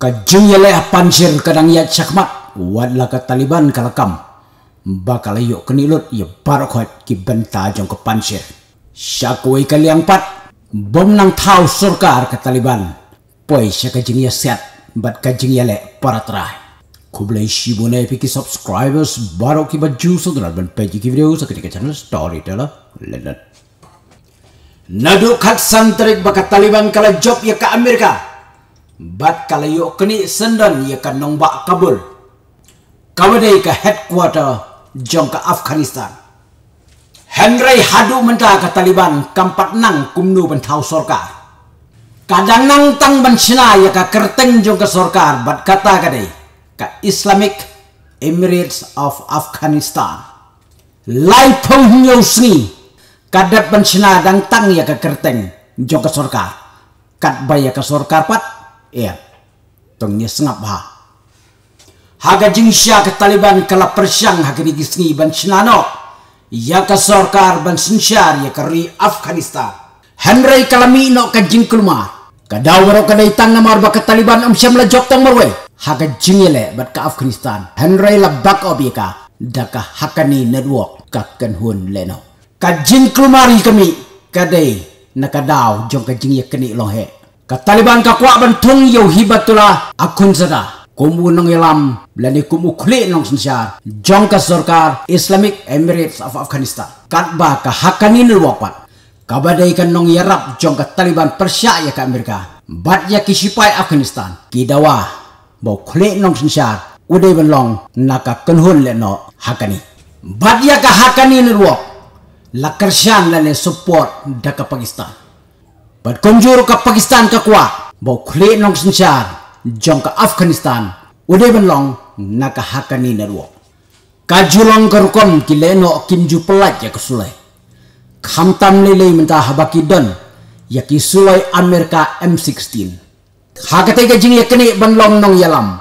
leh pansir kadang yat syakmat, wad laka Taliban kalakam bakal yuk kenilut ya barokhat ki benta jong ke pansir syakwe yang pat bom nang tau surkar ke Taliban poi syakajunya set bat kajunya leh le paratra kublai shibune piki subscribers barok ki baju sudra ban peji ki video sekitika channel storyteller lenet Naduk hak santrik bakat Taliban kala job ya ke Amerika bat kalayo kini sendan ya ka nongba kabul kabadai ka headquarter jong ka afghanistan henry hadu menta ka taliban kampat nang kumnu bentau sorkar kadang nang tang bansina ya ka kerteng jong ka sorkar bat kata kadai ka islamic emirates of afghanistan lai pong nyosni kadat bansina dang tang ya ka kerteng jong ka sorkar kat baya ka sorkar pat Ya, tong sengap ha haga jingsya ke taliban kala persyang haga digisni ban shinano ya ke sorkar ban sinsyar ya kari afghanistan henry no ke jingkulma ka dawro ka daitang na marba ke taliban am syamla tong marwe haga jingile bat ke afghanistan henry la bak obika daka hakani network kakkan hun leno ka jingkulmari kami kadai nakadaw jong kajin jing ya keni Kataliban taliban ka kwa ban thung yo hibatula akun sada kumu nang ilam lani kumu khle nang sinsar jong ka sarkar islamic emirates of afghanistan kat ba ka hakanin wapat kabadai kan nong yarap jong ka taliban persya ya ka amerika bat ya kisipai afghanistan kidawa bo khle nang sinsar udai ban long naka kenhun le no hakani bat ya ka hakanin wak la lani support daka pakistan But konjuru ka Pakistan ka kwa. Bo khle nong sinchar Jong ka Afghanistan. Ude ban long hakani na ruo. Kajulong no kileno kinju pelat ya kesulai. Kamtam lele minta habaki don. Ya Amerika M16. ha ka jing kene ban long nong yalam.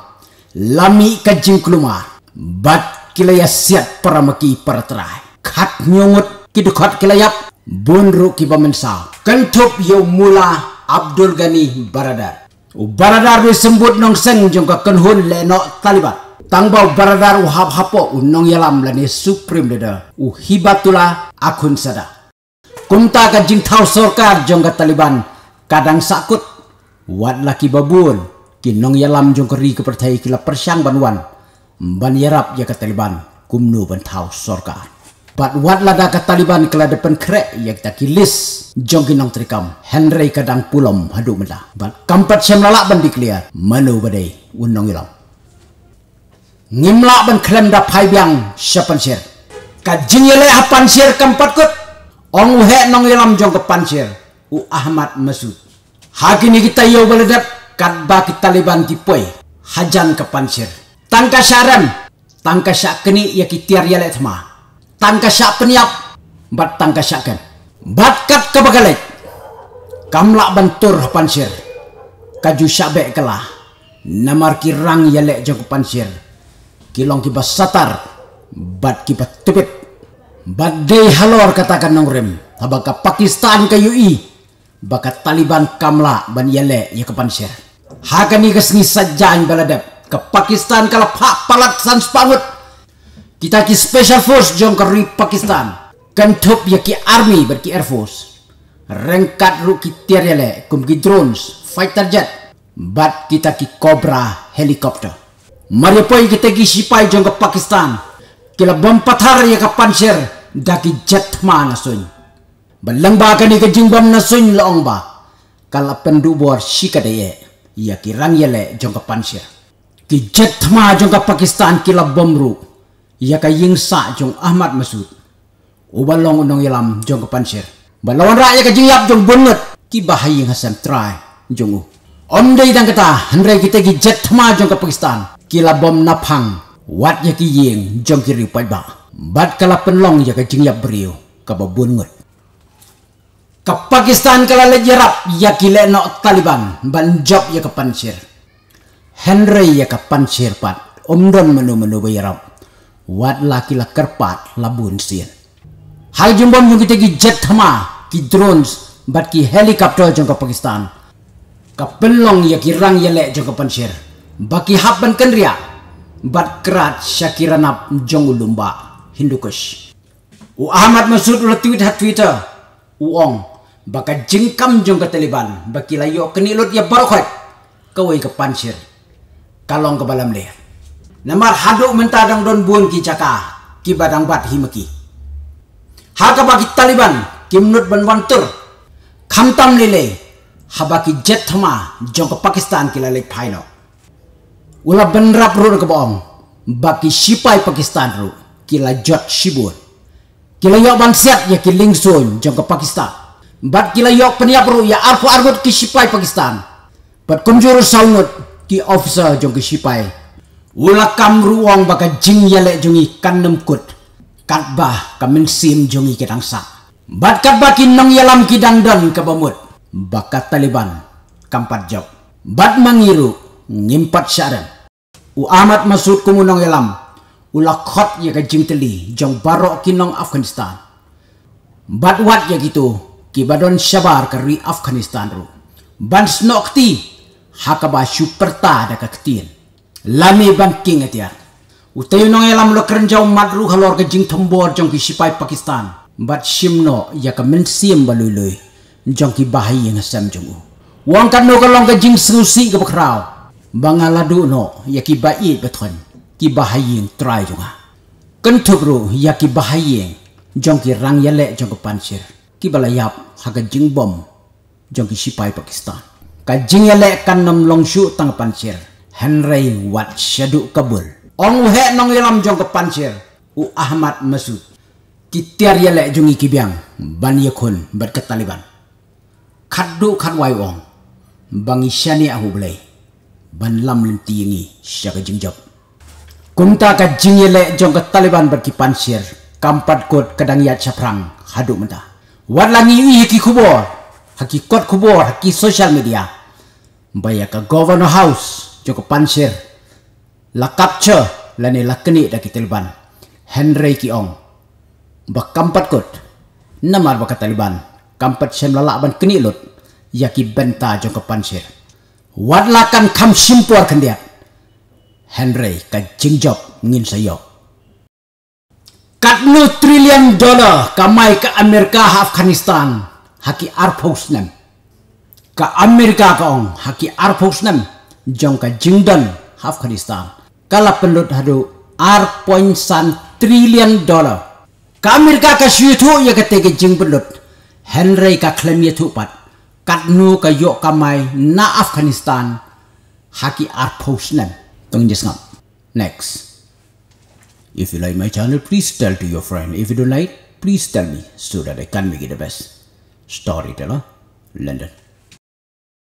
Lami ka jing kluma Bat ya siat paramaki parterai. Khat nyungut kidukhat yap bonro ki bamensa top yo mula Abdul Gani Baradar u Baradar be sembut nong seng kan kenhun le no Taliban tangbau Baradar u hap hapo u nong yalam ni supreme leader u hibatula akun sada kunta ka jing thau sorkar ka Taliban kadang sakut wat laki babun ki nong yalam jong ri pertai kila persyang banwan ban yarap ya ka Taliban kumnu ban thau sorkar But what lada ka Taliban kala depan krek yak kilis jongki jongkinong trikam Henry kadang pulom hadu mela. But kampat sem lalak ban diklia manu badai unong ilam. ngimlak ban klem da pai biang siapan sir. Ka jingile hapan sir kampat kut. Ong uhe nong ilam jong ke pansir. U Ahmad Masud. Hakini kita yau beledep Kat baki Taliban tipoi hajan ke pansir. Tangka syaram tangka syakeni yak tiar yalek thma tangka syak peniap bat tangka syakan bat kat kebagalik kamlak bentur pansir kaju syabek kelah namar kirang yalek jago pansir kilong kibas satar bat kibas tepit bat day halor katakan nongrem habaka Pakistan ke UI bakat Taliban kamla ban yalek ya ke pansir hakani kesni sajaan baladab ke Pakistan kalau pak palat sans pangut kita ki Special Force jongkeri ke Pakistan. Kentop ya ki Army berki Air Force. Rengkat ru ki tiarele ya kum ki drones, fighter jet. Bat kita ki Cobra helikopter. Mari poi kita ki sipai jong ke Pakistan. Kila bom patar ya ke pancer daki jet mana sun. Belang ba kani ke jingbam na sun laong ba. Kala sikade ye ya ki rang ya le ke pansir. Ki jet ma jong Pakistan kila bom ru yaka ying sa jong Ahmad Masud. long undong ilam jong kepansir. Balawan raya ka yap jong kibahai yang Hasan try jong u. Omday dang kata handrai kita ki jet ma jong ke Pakistan. Kila bom napang wat ki ying jong kiri ba. Bat kala penlong kajing yap beriu ka ngut. Ya ke Pakistan kala lejerap yaki lenok Taliban banjap ya pansir. Henry ya pansir pat. Omdon menu-menu bayarap wat laki la kerpat labun bunsil hai jimbom yung kita ki jet hama ki drones bat ki helikopter jangka Pakistan ka pelong ya ki rang ya lek jangka pansir baki hapan kan ria bat kerat syakiranap jong ulumba hindukush u ahmad masud ula tweet hat twitter uong baka jengkam jangka taliban baki layo kenilut ya barokhat kawai ke pansir kalong ke balam leher namar mentah mentadang don buon ki caka ki badang bat himaki haka bagi taliban menut ban wantur lele lile ki jet thama jong pakistan ki lale phailo ula benrap ru ke baki sipai pakistan ru ki la jot sibur ki la yo ban set ya ki lingsun jong pakistan bat ki la yo peniap ru ya arfu argot ki sipai pakistan bat kumjuru saungut ki officer jong ki Wala kam ruang baga jing yale jungi kanem kut. bah kamen sim jungi kitang sa. Bat katbah kinong yalam kidang don kabamut. Baka Taliban kampat job. Bat mangiru ngimpat syaren. U amat masud kumunong yalam. Ula khot ya ka jing teli jong barok kinong Afghanistan. Bat wat ya gitu kibadon syabar kari Afghanistan ru. Ban snokti hakaba syuperta daka ketin. lami ban king atia utayu nong elam lo kerenjau madru halor ke jing thombor jong ki sipai pakistan bat simno no ka men sim balului jong ki bahai yang sam jong u wang kan no kalong ke jing susi ke bakrau bangaladu no ya ki beton ki bahai yang try jong ha, thubru ya ki bahai yang jong ki rang yale jong ko pansir ki balayap haga jing bom jong ki sipai pakistan ka jing yale kan nam long shu tang pansir Henry Wat Syaduk Kabul. Ong he nong ilam jong kepansir. U Ahmad Masud. Kitiar lek jungi kibiang. Ban bat ke Taliban. Kadu wai ong. Bang isyani ahu belai. Ban lam lim tiingi syaka jingjab. Kunta ka jingi lek jong ke Taliban berkipansir. Kampat kot kadang yat syaprang. Haduk mentah. Wat langi ui hiki kubor. kot kubor haki sosial media. Bayar ke Governor House joko pansir la capture lani la keni da kitilban Henry Kiong ba kampat kot namar ba kataliban kampat sem la ban keni lot yaki benta joko pansir wadlakan kam simpuar kendiat Henry ka jingjop ngin Kat katnu trilion dollar kamai ke Amerika Afghanistan haki arpos nem ka Amerika kaong haki arpos nem Jangka jingdon afghanistan kala pendut hadu ar point san trillion dollar ka amerika ka syutu ya ketege jing pendut henry ka klem ya tupat kat nu ka yok kamai na afghanistan haki ar posnan tong jesngam next if you like my channel please tell to your friend if you don't like please tell me so that i can make it the best storyteller london